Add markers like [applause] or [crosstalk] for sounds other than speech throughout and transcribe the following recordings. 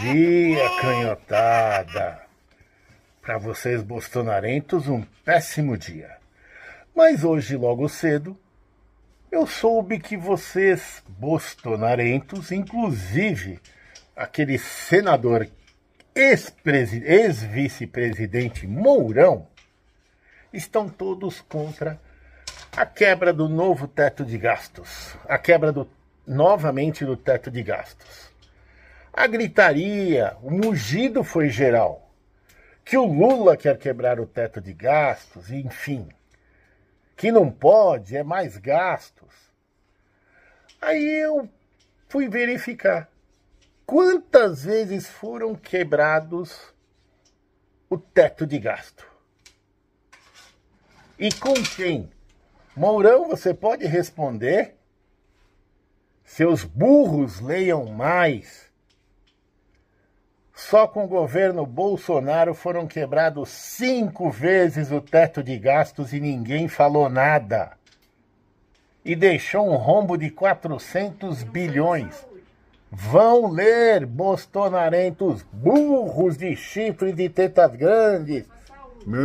dia, canhotada! Para vocês bolsonarentos, um péssimo dia. Mas hoje, logo cedo, eu soube que vocês, bolsonarentos, inclusive aquele senador ex-vice-presidente ex Mourão, estão todos contra a quebra do novo teto de gastos, a quebra do novamente do teto de gastos. A gritaria, o mugido foi geral. Que o Lula quer quebrar o teto de gastos, enfim. Que não pode, é mais gastos. Aí eu fui verificar quantas vezes foram quebrados o teto de gasto. E com quem? Mourão, você pode responder? Seus burros leiam mais. Só com o governo Bolsonaro foram quebrados cinco vezes o teto de gastos e ninguém falou nada. E deixou um rombo de 400 bilhões. Vão ler, bostonarentos burros de chifre de tetas grandes. Mu,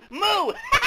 [laughs] mu.